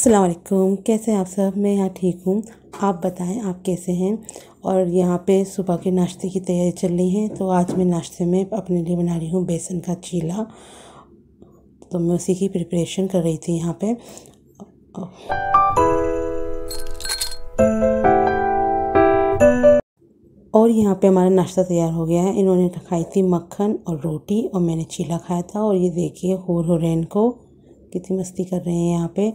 अस्सलाम कैसे हैं आप सब मैं यहाँ ठीक हूँ आप बताएं आप कैसे हैं और यहाँ पे सुबह के नाश्ते की तैयारी चल रही है तो आज मैं नाश्ते में अपने लिए बना रही हूँ बेसन का चीला तो मैं उसी की प्रिपरेशन कर रही थी यहाँ पे और यहाँ पे हमारा नाश्ता तैयार हो गया है इन्होंने खाई थी मक्खन और रोटी और मैंने चीला खाया था और ये देखिए हो रहे इनको कितनी मस्ती कर रहे हैं यहाँ पे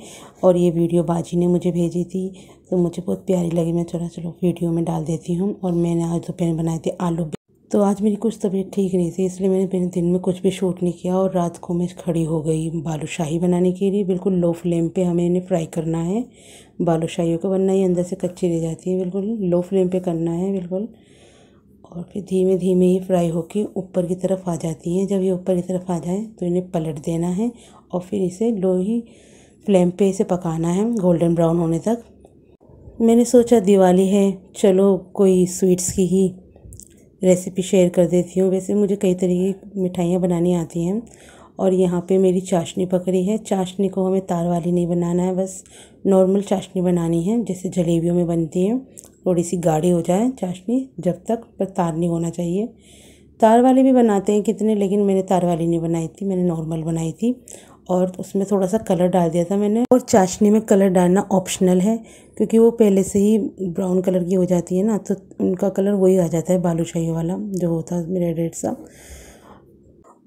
और ये वीडियो बाजी ने मुझे भेजी थी तो मुझे बहुत प्यारी लगी मैं चलो चलो वीडियो में डाल देती हूँ और मैंने आज दोपहर तो बनाए थे आलू तो आज मेरी कुछ तबीयत ठीक नहीं थी इसलिए मैंने पहले दिन में कुछ भी शूट नहीं किया और रात को मैं खड़ी हो गई बालूशाही बनाने के लिए बिल्कुल लो फ्लेम पे हमें इन्हें फ्राई करना है बालूशाहियों को वरना ये अंदर से कच्ची रह जाती है बिल्कुल लो फ्लेम पे करना है बिल्कुल और फिर धीमे धीमे ये फ्राई होकर ऊपर की तरफ आ जाती हैं जब ये ऊपर की तरफ आ जाए तो इन्हें पलट देना है और फिर इसे लो ही फ्लेम पे इसे पकाना है गोल्डन ब्राउन होने तक मैंने सोचा दिवाली है चलो कोई स्वीट्स की ही रेसिपी शेयर कर देती हूँ वैसे मुझे कई तरह की मिठाइयाँ बनानी आती हैं और यहाँ पे मेरी चाशनी पकड़ी है चाशनी को हमें तार वाली नहीं बनाना है बस नॉर्मल चाशनी बनानी है जैसे जलेबियों में बनती है थोड़ी सी गाढ़ी हो जाए चाशनी जब तक पर तार नहीं होना चाहिए तार वाली भी बनाते हैं कितने लेकिन मैंने तार वाली नहीं बनाई थी मैंने नॉर्मल बनाई थी और उसमें थोड़ा सा कलर डाल दिया था मैंने और चाशनी में कलर डालना ऑप्शनल है क्योंकि वो पहले से ही ब्राउन कलर की हो जाती है ना तो उनका कलर वही आ जाता है बालूशाही वाला जो होता है रेड रेड सा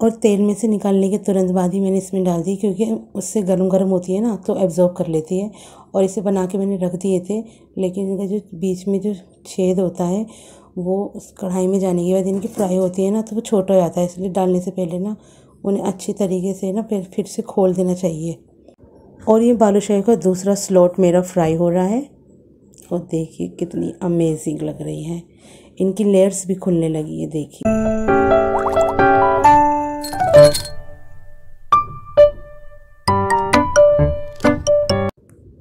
और तेल में से निकालने के तुरंत बाद ही मैंने इसमें डाल दी क्योंकि उससे गर्म गर्म होती है ना तो एब्ज़ॉर्ब कर लेती है और इसे बना के मैंने रख दिए थे लेकिन इनका जो बीच में जो छेद होता है वो उस कढ़ाई में जाने के बाद इनकी फ्राई होती है ना तो वो छोटा हो जाता है इसलिए डालने से पहले ना उन्हें अच्छी तरीके से ना फिर फिर से खोल देना चाहिए और ये बालूशाही का दूसरा स्लॉट मेरा फ्राई हो रहा है और देखिए कितनी अमेजिंग लग रही है इनकी लेयर्स भी खुलने लगी है देखिए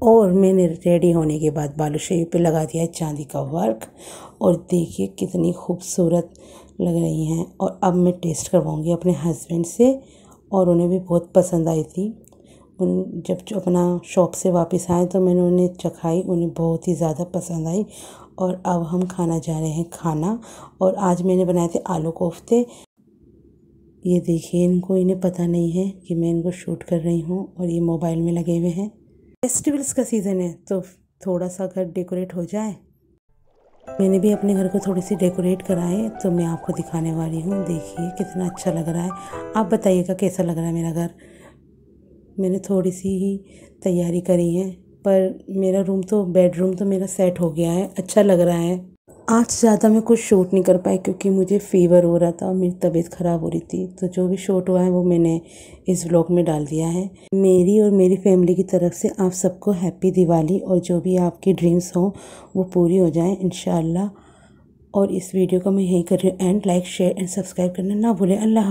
और मैंने रेडी होने के बाद बालूशाही पे लगा दिया है चांदी का वर्क और देखिए कितनी खूबसूरत लग रही हैं और अब मैं टेस्ट करवाऊँगी अपने हस्बैंड से और उन्हें भी बहुत पसंद आई थी उन जब जो अपना शॉप से वापस आए तो मैंने उन्हें चखाई उन्हें बहुत ही ज़्यादा पसंद आई और अब हम खाना जा रहे हैं खाना और आज मैंने बनाए थे आलू कोफ्ते ये देखिए इनको इन्हें पता नहीं है कि मैं इनको शूट कर रही हूँ और ये मोबाइल में लगे हुए हैं फेस्टिवल्स का सीज़न है तो थोड़ा सा घर डेकोरेट हो जाए मैंने भी अपने घर को थोड़ी सी डेकोरेट करा है तो मैं आपको दिखाने वाली हूँ देखिए कितना अच्छा लग रहा है आप बताइएगा कैसा लग रहा है मेरा घर मैंने थोड़ी सी ही तैयारी करी है पर मेरा रूम तो बेडरूम तो मेरा सेट हो गया है अच्छा लग रहा है आज ज़्यादा मैं कुछ शूट नहीं कर पाई क्योंकि मुझे फ़ीवर हो रहा था और मेरी तबीयत ख़राब हो रही थी तो जो भी शूट हुआ है वो मैंने इस व्लॉग में डाल दिया है मेरी और मेरी फैमिली की तरफ से आप सबको हैप्पी दिवाली और जो भी आपकी ड्रीम्स हों वो पूरी हो जाए इन और इस वीडियो का मैं यही कर रही हूँ and like share and subscribe करना ना भूलें अल्लाह